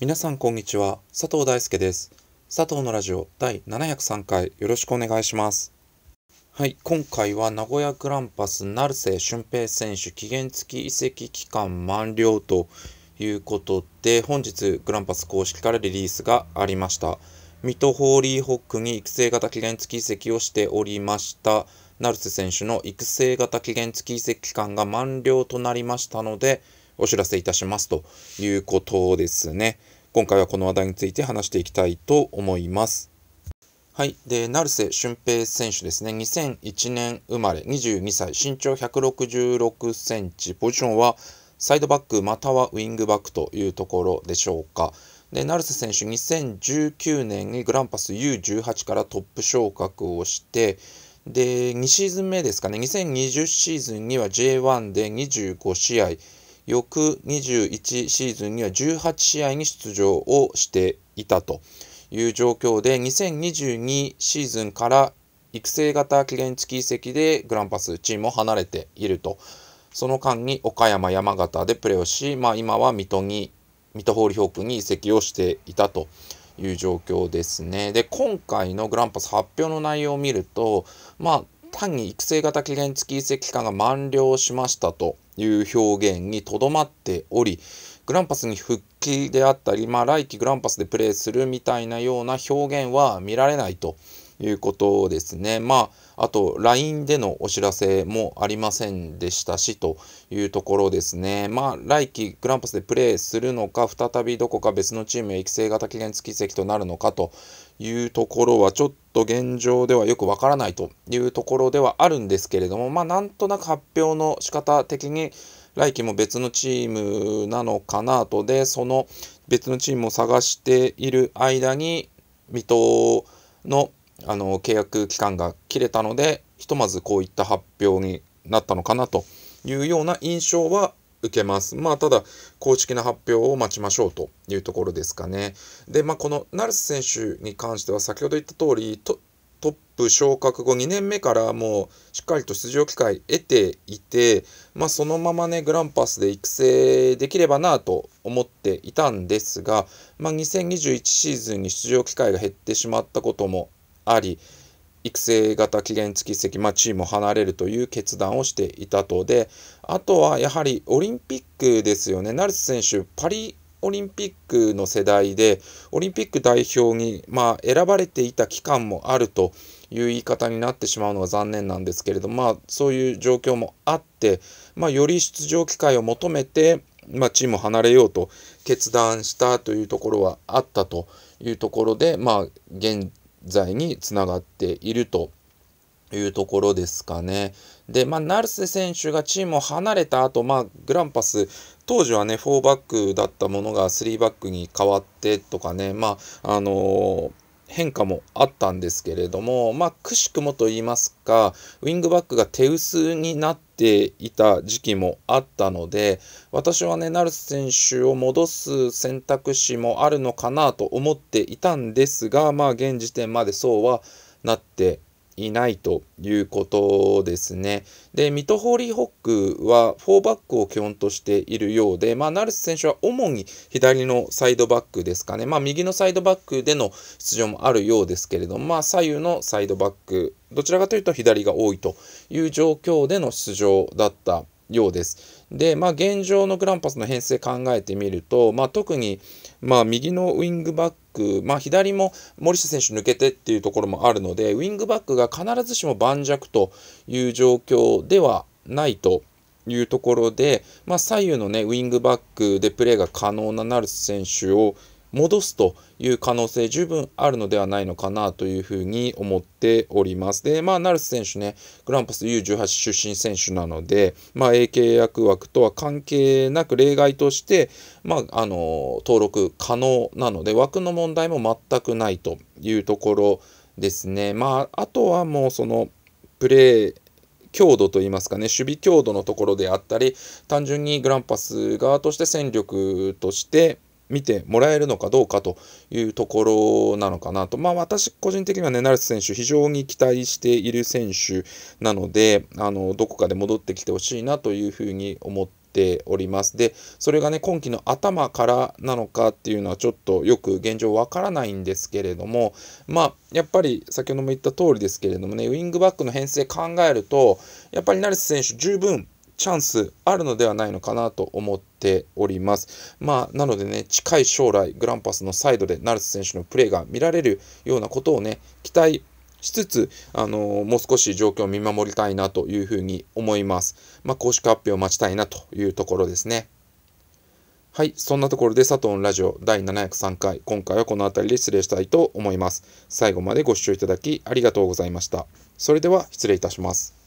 皆さんこんにちは佐藤大輔です佐藤のラジオ第703回よろしくお願いしますはい今回は名古屋グランパス成瀬俊平選手期限付き移籍期間満了ということで本日グランパス公式からリリースがありました水戸ホーリーホックに育成型期限付き移籍をしておりました成瀬選手の育成型期限付き移籍期間が満了となりましたのでお知らせいたしますということですね。今回はこの話題について話していきたいと思います。はい。で、成瀬俊平選手ですね。2001年生まれ、22歳、身長166センチ、ポジションはサイドバックまたはウィングバックというところでしょうか。で、成瀬選手、2019年にグランパス U18 からトップ昇格をして、で、2シーズン目ですかね、2020シーズンには J1 で25試合、翌21シーズンには18試合に出場をしていたという状況で、2022シーズンから育成型期限付き移籍でグランパスチームを離れていると。その間に岡山、山形でプレーをし、まあ、今は水戸に、水戸ホールヒョークに移籍をしていたという状況ですね。で、今回のグランパス発表の内容を見ると、まあ、単に育成型期限付き移籍期間が満了しましたという表現にとどまっており、グランパスに復帰であったり、まあ、来季グランパスでプレーするみたいなような表現は見られないということですね。まあ、あと、LINE でのお知らせもありませんでしたし、というところですね。まあ、来季グランパスでプレーするのか、再びどこか別のチームへ育成型期限付き席となるのかというところは、ちょっと現状ではよくわからないというところではあるんですけれども、まあ、なんとなく発表の仕方的に、来季も別のチームなのかなと、で、その別のチームを探している間に、水戸のあの契約期間が切れたのでひとまずこういった発表になったのかなというような印象は受けます。まあ、ただ、公式な発表を待ちましょうというところですかね。で、まあ、この成瀬選手に関しては、先ほど言った通り、トップ昇格後2年目からもうしっかりと出場機会得ていて、まあ、そのままね、グランパスで育成できればなと思っていたんですが、まあ、2021シーズンに出場機会が減ってしまったこともあり育成型期限付き席、まあ、チームを離れるという決断をしていたとであとはやはりオリンピックですよね成瀬選手パリオリンピックの世代でオリンピック代表に、まあ、選ばれていた期間もあるという言い方になってしまうのは残念なんですけれどまあ、そういう状況もあって、まあ、より出場機会を求めて、まあ、チームを離れようと決断したというところはあったというところで、まあ、現罪につながっているというところですかね。で、まあ、成瀬選手がチームを離れた後、まあ、グランパス、当時はね、4バックだったものが3バックに変わってとかね、まあ、あのー変化もあったんですけれども、まあ、くしくもと言いますか、ウィングバックが手薄になっていた時期もあったので、私はね、ナルス選手を戻す選択肢もあるのかなと思っていたんですが、まあ、現時点までそうはなっていないということですね。で、ミト・ホーリーホックは4バックを基本としているようで、まあ、ナルス選手は主に左のサイドバックですかね、まあ、右のサイドバックでの出場もあるようですけれども、まあ、左右のサイドバック、どちらかというと左が多いという状況での出場だったようです。で、まあ、現状のグランパスの編成考えてみると、まあ、特に、まあ、右のウイングバック、まあ、左も森下選手抜けてっていうところもあるので、ウイングバックが必ずしも盤石という状況ではないと。いうところで、まあ、左右の、ね、ウイングバックでプレーが可能なナルス選手を戻すという可能性十分あるのではないのかなというふうに思っております。で、まあ、成瀬選手ね、グランパス U18 出身選手なので、まあ、A 契約枠とは関係なく例外として、まあ、あの、登録可能なので、枠の問題も全くないというところですね。まあ、あとはもうその、プレー、強度といいますかね、守備強度のところであったり、単純にグランパス側として戦力として、見てもらえるのかどうかというところなのかなと、まあ、私個人的にはね、成瀬選手、非常に期待している選手なので、あのどこかで戻ってきてほしいなというふうに思って。おりますでそれがね今季の頭からなのかっていうのはちょっとよく現状わからないんですけれどもまあやっぱり先ほども言った通りですけれどもねウイングバックの編成考えるとやっぱり成瀬選手十分チャンスあるのではないのかなと思っております。まあ、なのでね、近い将来、グランパスのサイドで成瀬選手のプレーが見られるようなことをね、期待しつつ、あのー、もう少し状況を見守りたいなというふうに思います。まあ、公式発表を待ちたいなというところですね。はい、そんなところで佐藤のラジオ第703回、今回はこの辺りで失礼したいと思います。最後までご視聴いただきありがとうございました。それでは失礼いたします。